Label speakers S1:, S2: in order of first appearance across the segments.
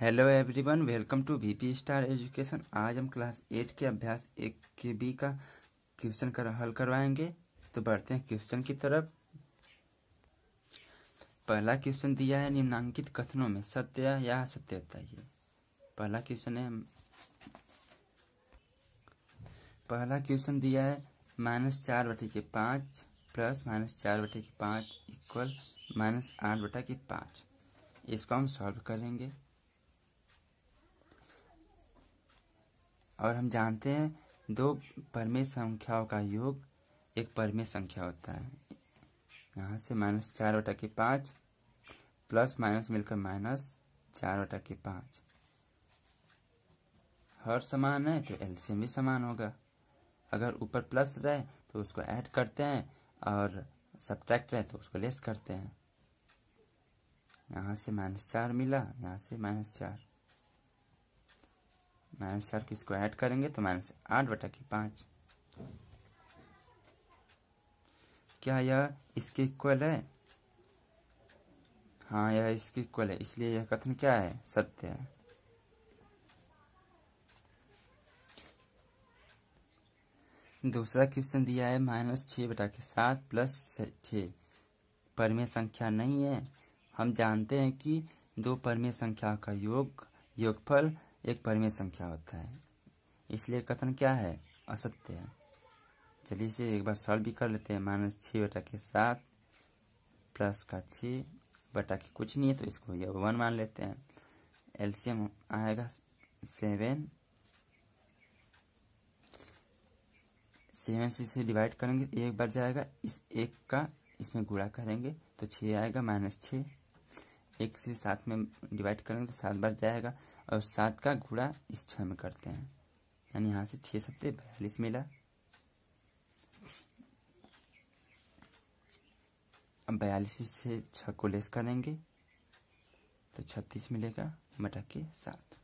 S1: hello everyone welcome to VP star education आज हम class eight के अभ्यास एक के बी का क्वेश्चन कर हल करवाएंगे तो बढ़ते हैं क्वेश्चन की तरफ पहला क्वेश्चन दिया है निम्नांकित कथनों में सत्य या असत्य बताइए पहला क्वेश्चन है पहला क्वेश्चन दिया है माइनस चार बटे के पाँच प्लस माइनस चार बटे के पाँच इक्वल माइनस आठ बटा के पाँच इसको हम सॉल्व करेंगे और हम जानते हैं दो परमे संख्याओं का योग एक परमे संख्या होता है यहाँ से माइनस चार वटा के पाँच प्लस माइनस मिलकर माइनस चार वटा के पाँच हर समान है तो एल्शियम भी समान होगा अगर ऊपर प्लस रहे तो उसको ऐड करते हैं और सब्ट्रैक्ट रहे तो उसको लेस करते हैं यहाँ से माइनस चार मिला यहाँ से माइनस चार माइनस चार की इसको ऐड करेंगे तो माइनस आठ बटा की पाँच क्या यह इसके इक्वल है हाँ यह इसके इक्वल है इसलिए यह कथन क्या है सत्य है दूसरा क्वेश्चन दिया है माइनस छ बटा के सात प्लस छ परमेय संख्या नहीं है हम जानते हैं कि दो परमेय संख्या का योग योगफल एक परिमेय संख्या होता है इसलिए कथन क्या है असत्य है चलिए इसे एक बार सॉल्व भी कर लेते हैं माइनस छः बटा के सात प्लस का छः बटा के कुछ नहीं है तो इसको ये वन मान लेते हैं एलसीएम आएगा सेवन सेवन से इसे डिवाइड करेंगे तो एक बार जाएगा इस एक का इसमें गुड़ा करेंगे तो छः आएगा माइनस छः एक से सात में डिवाइड करेंगे तो सात बार जाएगा और सात का गुड़ा इस छः में करते हैं यानी यहाँ से छः सत्ते बयालीस मिला अब बयालीस से छः को लेस करेंगे तो छत्तीस मिलेगा मटा के सात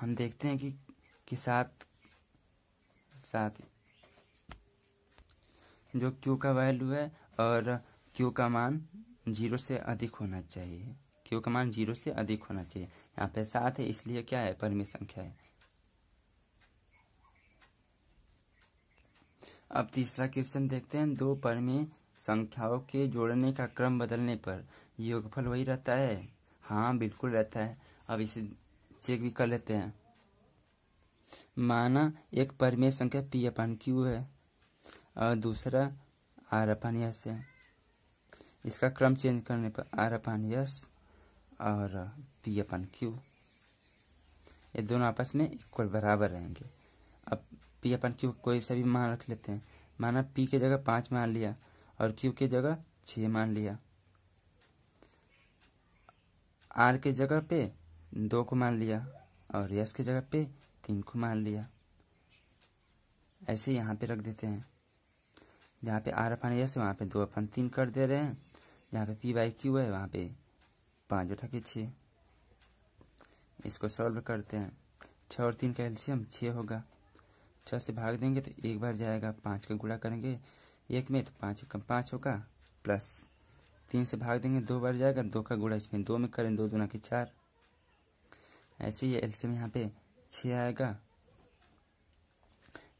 S1: हम देखते हैं कि कि सात सात जो क्यू का वैल्यू है और क्यू का मान जीरो से अधिक होना चाहिए क्यू का मान जीरो से अधिक होना चाहिए यहाँ पे सात है इसलिए क्या है परमी संख्या है अब तीसरा क्वेश्चन देखते हैं दो परमी संख्याओं के जोड़ने का क्रम बदलने पर योगफल वही रहता है हाँ बिल्कुल रहता है अब इसे चेक भी कर लेते हैं माना एक परिमेय संख्या पी अपन क्यू है और दूसरा आर अपन एस है इसका क्रम चेंज करने पर आर अपन यस और पी अपन क्यू ये दोनों आपस में इक्वल बराबर रहेंगे अब पी अपन क्यू कोई सा भी मान रख लेते हैं माना पी के जगह पाँच मान लिया और क्यू की जगह छः मान लिया आर के जगह पे दो को मान लिया और यस के जगह पे तीन को मान लिया ऐसे यहाँ पे रख देते हैं जहाँ पे आर अपन यस वहाँ पे दो अपन तीन कर दे रहे हैं यहाँ पे पी बाई क्यू है वहाँ पे पाँच उठा के छः इसको सॉल्व करते हैं छः और तीन का एल्शियम छः होगा छः से भाग देंगे तो एक बार जाएगा पाँच का गुणा करेंगे एक में तो पाँच कम पाँच होगा प्लस तीन से भाग देंगे दो बार जाएगा दो का गुड़ा इसमें दो में करें दो दुना के चार ऐसे ही एल्शियम यहाँ पे छः आएगा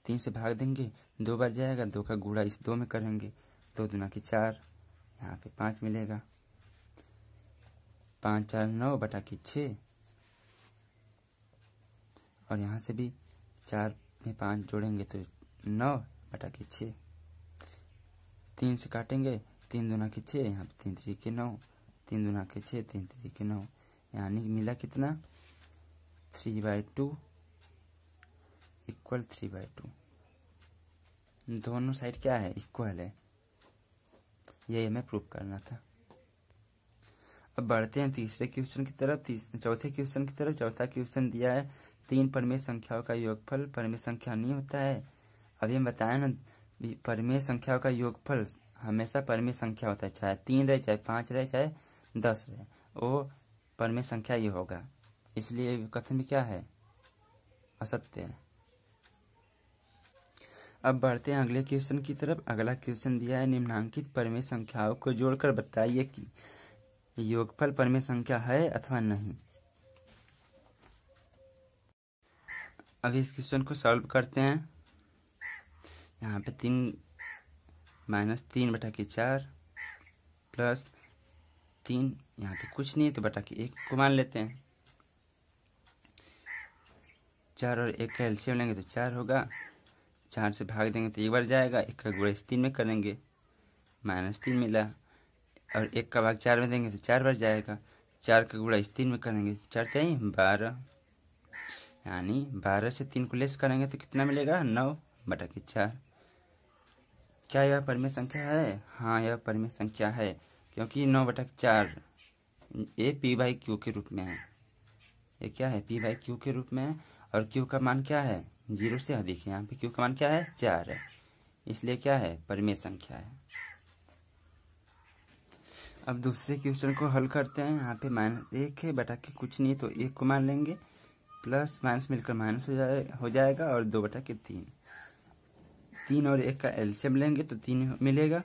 S1: तीन से भाग देंगे दो बार जाएगा दो का गुड़ा इस दो में करेंगे दो दुना के चार यहाँ पे पाँच मिलेगा पाँच चार नौ बटा की छः और यहाँ से भी चार में पाँच जोड़ेंगे तो नौ बटा की छः तीन से काटेंगे तीन दुना के छः यहाँ पे तीन तरीके नौ तीन दुना के छः तीन तरीके नौ यानी मिला कितना three by two equal three by two दोनों साइड क्या है इक्वल है यही हमें प्रूफ करना था अब बढ़ते हैं तीसरे क्वेश्चन की तरफ चौथे क्वेश्चन की तरफ चौथा क्वेश्चन दिया है तीन परमेय संख्याओं का योगफल परमेय संख्या नहीं होता है अभी हम बताए ना परमेय संख्याओं का योगफल हमेशा परमेय संख्या होता है चाहे तीन रहे चाहे पाँच रहे चाहे दस रहे वो परमेय संख्या ही होगा इसलिए कथन क्या है असत्य है अब बढ़ते हैं अगले क्वेश्चन की तरफ अगला क्वेश्चन दिया है निम्नांकित परमेय संख्याओं को जोड़कर बताइए कि योगफल परमेय संख्या है अथवा नहीं अब इस क्वेश्चन को सॉल्व करते हैं यहाँ पे तीन माइनस तीन बटा के चार प्लस तीन यहाँ पे कुछ नहीं है तो बटा के एक को मान लेते हैं चार और एक का एल्शियम लेंगे तो चार होगा चार से भाग देंगे तो एक बार जाएगा एक का गुणा तीन में करेंगे माइनस तीन मिला और एक का भाग चार में देंगे तो चार बार जाएगा चार का गुणा तीन में करेंगे तो चार चाहिए बारह यानी बारह से तीन को लेस करेंगे तो कितना मिलेगा नौ बटा के चार क्या यह परिमेय संख्या है हाँ यह परिमेय संख्या है क्योंकि नौ बटा चार ए पी बाई क्यू के रूप में है ये क्या है पी बाई क्यू के रूप में है और क्यू का मान क्या है जीरो से अधिक है यहाँ पे क्यू का मान क्या है चार है इसलिए क्या है परिमेय संख्या है अब दूसरे क्वेश्चन को हल करते हैं यहाँ पे माइनस एक है बटा के कुछ नहीं तो एक को मान लेंगे प्लस माइनस मिलकर माइनस हो जाए हो जाएगा और दो बटा के तीन तीन और एक का एल्शियम लेंगे तो तीन मिलेगा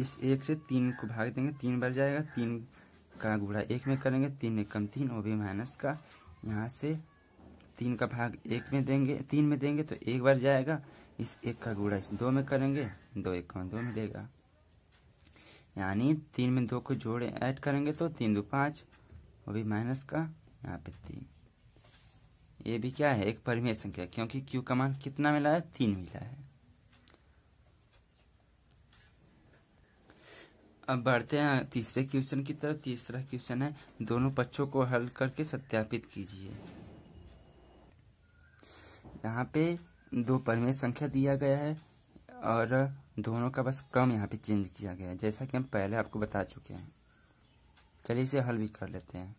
S1: इस एक से तीन को भाग देंगे तीन बढ़ जाएगा तीन का गुड़ा एक में करेंगे तीन एक कम तीन वो भी माइनस का यहाँ से तीन का भाग एक में देंगे तीन में देंगे तो एक बार जाएगा इस एक का गुड़ा इस दो में करेंगे दो एक दो मिलेगा यानी तीन में दो को जोड़े ऐड करेंगे तो तीन दो पाँच वो भी माइनस का यहाँ पे तीन ये भी क्या है एक परिमेय संख्या क्योंकि क्यू का मान कितना मिला है तीन मिला है अब बढ़ते हैं तीसरे क्वेश्चन की तरफ तीसरा क्वेश्चन है दोनों पक्षों को हल करके सत्यापित कीजिए यहाँ पे दो परमेय संख्या दिया गया है और दोनों का बस क्रम यहाँ पे चेंज किया गया है जैसा कि हम पहले आपको बता चुके हैं चलिए इसे हल भी कर लेते हैं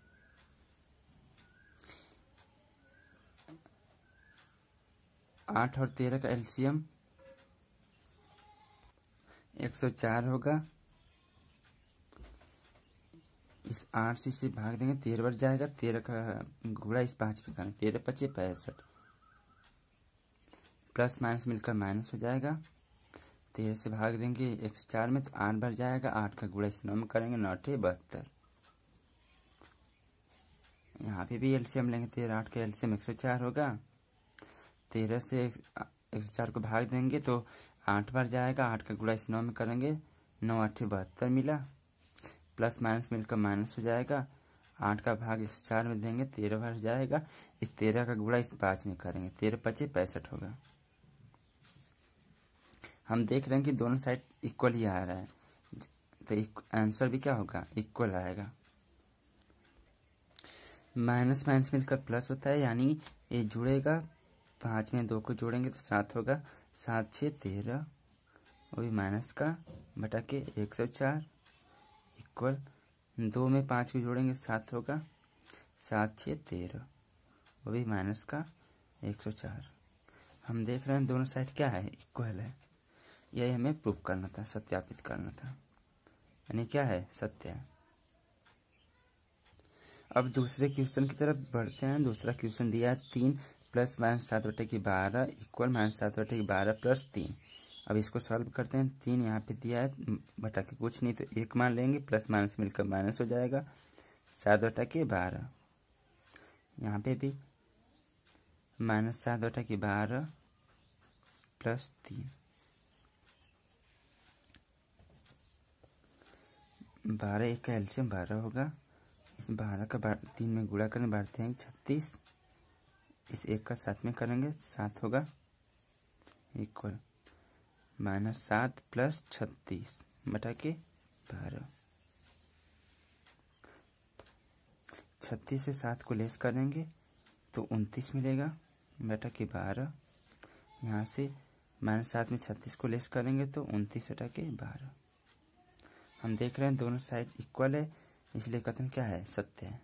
S1: आठ और तेरह का एलसीएम एक सौ चार होगा इस आठ से इसे भाग देंगे तेरह पर जाएगा तेरह का घोड़ा इस पाँच पे करें तेरह पच्चीस पैंसठ प्लस माइनस मिलकर माइनस हो जाएगा तेरह तो से भाग देंगे एक सौ चार में तो आठ भर जाएगा आठ का गुड़ा इस नौ में करेंगे नौ अठे बहत्तर यहाँ पे भी एलसीएम लेंगे तो तेरह आठ का एलसीएम एक सौ चार होगा तेरह से एक सौ चार को भाग देंगे तो आठ बार जाएगा आठ का गुड़ा इस नौ में करेंगे नौ अठे बहत्तर मिला प्लस माइनस मिलकर माइनस हो जाएगा आठ का भाग एक सौ चार में देंगे तेरह भर जाएगा इस तेरह का गुड़ा इस पाँच में करेंगे तेरह पच्चीस पैंसठ होगा हम देख रहे हैं कि दोनों साइड इक्वल ही आ रहा है तो आंसर भी क्या होगा इक्वल आएगा माइनस माइनस मिलकर प्लस होता है यानी ये जुड़ेगा पाँच तो में दो को जोड़ेंगे तो सात होगा सात छः तेरह वो भी माइनस का बटा के एक सौ चार इक्वल दो में पाँच को जोड़ेंगे सात होगा सात छः तेरह वो भी माइनस का एक सौ चार हम देख रहे हैं दोनों साइड क्या है इक्वल है यही हमें प्रूफ करना था सत्यापित करना था यानी क्या है सत्य है अब दूसरे क्वेश्चन की तरफ बढ़ते हैं दूसरा क्वेश्चन दिया है तीन प्लस माइनस सात बटे की बारह इक्वल माइनस सात बटे की बारह प्लस तीन अब इसको सॉल्व करते हैं तीन यहाँ पे दिया है बटा के कुछ नहीं तो एक मान लेंगे प्लस माइनस मिलकर माइनस हो जाएगा सात बटा के बारह यहाँ पे भी माइनस सात बटा के बारह प्लस तीन बारह एक का एल्शियम बारह होगा इस बारह का बार तीन में गुड़ा करें बारह तीन छत्तीस इस एक का साथ में करेंगे सात होगा इक्वल माइनस सात प्लस छत्तीस बटा के बारह छत्तीस से सात को लेस करेंगे तो उनतीस मिलेगा बटा के बारह यहाँ से माइनस सात में छत्तीस को लेस करेंगे तो उनतीस बटा के बारह हम देख रहे हैं दोनों साइड इक्वल है इसलिए कथन क्या है सत्य है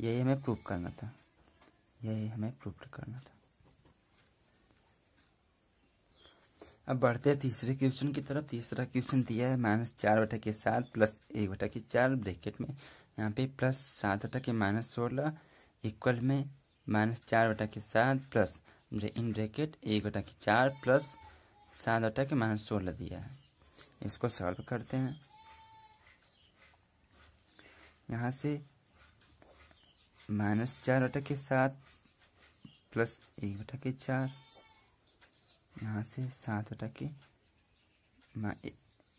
S1: यही हमें प्रूफ करना था यही हमें प्रूफ करना था अब बढ़ते हैं तीसरे क्वेश्चन की तरफ तीसरा क्वेश्चन दिया है माइनस चार बटा के सात प्लस एक बटा के चार ब्रैकेट में यहाँ पे प्लस सात बटा के माइनस सोलह इक्वल में माइनस चार बटा के सात प्लस इन ब्रैकेट एक बटा के चार प्लस सात बटा के माइनस सोलह दिया है इसको सॉल्व करते हैं यहाँ से माइनस चार बटा के सात प्लस एक बटा के चार यहाँ से सात बटा के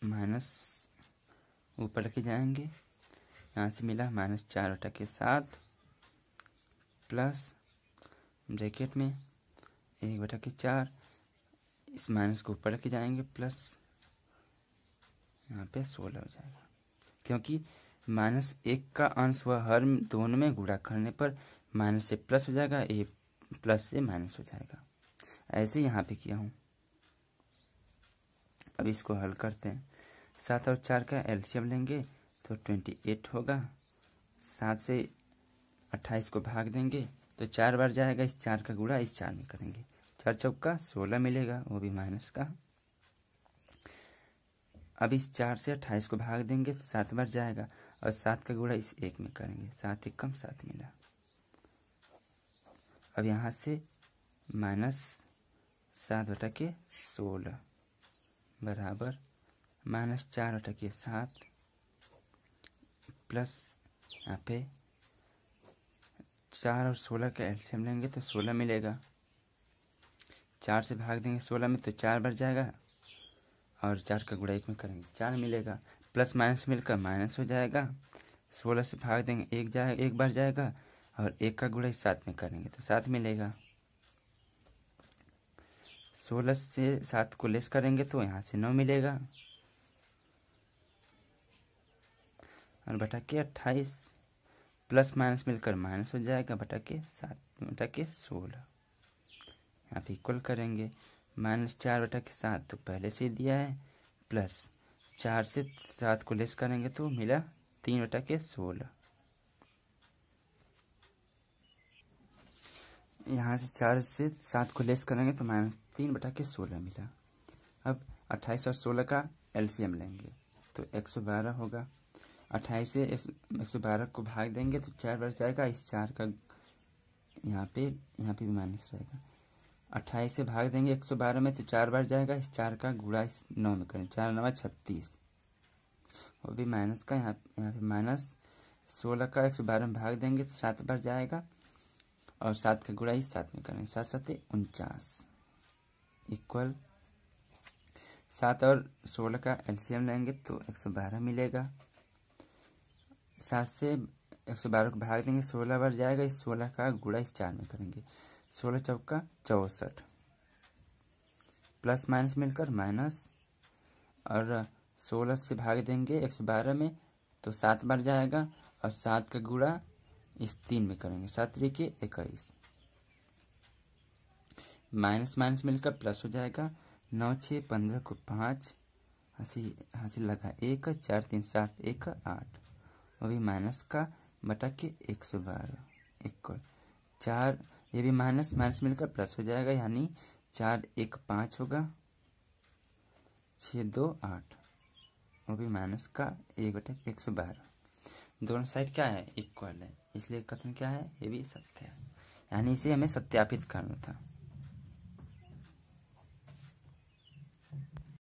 S1: माइनस ऊपर लेके जाएंगे यहाँ से मिला माइनस चार बटा के सात प्लस ब्रैकेट में एक बटा के चार इस माइनस को ऊपर लेके जाएंगे प्लस यहाँ पे सोलह हो जाएगा क्योंकि माइनस एक का अंश वह हर दोनों में गुड़ा करने पर माइनस से प्लस हो जाएगा ए प्लस से माइनस हो जाएगा ऐसे यहाँ पे किया हूँ अब इसको हल करते हैं सात और चार का एल्शियम लेंगे तो ट्वेंटी एट होगा सात से अट्ठाईस को भाग देंगे तो चार बार जाएगा इस चार का गुड़ा इस चार में करेंगे चार चौक का सोलह मिलेगा वो भी माइनस का अब इस चार से अट्ठाईस को भाग देंगे तो सात बार जाएगा और सात का गुड़ा इस एक में करेंगे सात एक कम सात मिला अब यहाँ से माइनस सात बटा के सोलह बराबर माइनस चार बटा के सात प्लस यहाँ पे चार और सोलह का एल्शियम लेंगे तो सोलह मिलेगा चार से भाग देंगे सोलह में तो चार बढ़ जाएगा और चार का गुड़ा एक में करेंगे चार मिलेगा प्लस माइनस मिलकर माइनस हो जाएगा सोलह से भाग देंगे एक जाए एक बार जाएगा और एक का गुड़ा सात में करेंगे तो सात मिलेगा सोलह से सात को लेस करेंगे तो यहाँ से नौ मिलेगा और बटा के अट्ठाईस प्लस माइनस मिलकर माइनस हो जाएगा बटा के सात बटा के सोलह यहाँ पे इक्वल करेंगे माइनस चार बटा के सात तो पहले से दिया है प्लस चार से सात को लेस करेंगे तो मिला तीन बटा के सोलह यहाँ से चार से सात को लेस करेंगे तो माइनस तीन बटा के सोलह मिला अब अट्ठाईस और सोलह का एलसीएम लेंगे तो एक सौ बारह होगा अट्ठाईस से एक सौ बारह को भाग देंगे तो चार बढ़ जाएगा इस चार का यहाँ पे यहाँ पे भी माइनस रहेगा अट्ठाईस से भाग देंगे एक सौ बारह में तो चार बार जाएगा इस चार का गुड़ा इस नौ में करें चार नवा छत्तीस वो भी माइनस का यहाँ यहाँ पे माइनस सोलह का एक सौ बारह में भाग देंगे तो सात बार जाएगा और सात का गुड़ा इस सात में करेंगे सात सात उनचास इक्वल सात और सोलह का एलसीएम लेंगे तो एक सौ बारह मिलेगा सात से एक सौ बारह को भाग देंगे सोलह बार जाएगा इस सोलह का गुड़ा इस चार में करेंगे सोलह चौका चौसठ प्लस माइनस मिलकर माइनस और सोलह से भाग देंगे एक सौ बारह में तो सात बार जाएगा और सात का गुड़ा इस तीन में करेंगे सात तरीके इक्कीस माइनस माइनस मिलकर प्लस हो जाएगा नौ छः पंद्रह को पाँच हंसी हंसी लगा एक चार तीन सात एक आठ वो भी माइनस का बटा के एक सौ बारह इक्वल चार ये भी माइनस माइनस मिलकर प्लस हो जाएगा यानी चार एक पाँच होगा छः दो आठ वो भी माइनस का एक बटे एक सौ बारह दोनों साइड क्या है इक्वल है इसलिए कथन क्या है ये भी सत्य है यानी इसे हमें सत्यापित करना था